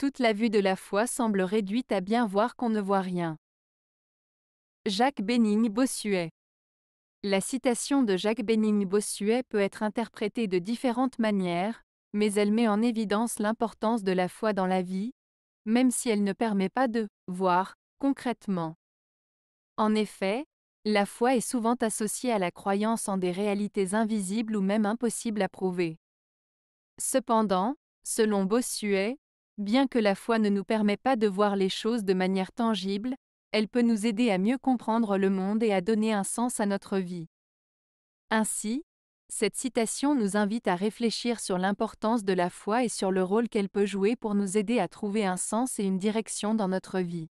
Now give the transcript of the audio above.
toute la vue de la foi semble réduite à bien voir qu'on ne voit rien. Jacques Bénigne Bossuet La citation de Jacques Bénigne Bossuet peut être interprétée de différentes manières, mais elle met en évidence l'importance de la foi dans la vie, même si elle ne permet pas de voir concrètement. En effet, la foi est souvent associée à la croyance en des réalités invisibles ou même impossibles à prouver. Cependant, selon Bossuet, Bien que la foi ne nous permet pas de voir les choses de manière tangible, elle peut nous aider à mieux comprendre le monde et à donner un sens à notre vie. Ainsi, cette citation nous invite à réfléchir sur l'importance de la foi et sur le rôle qu'elle peut jouer pour nous aider à trouver un sens et une direction dans notre vie.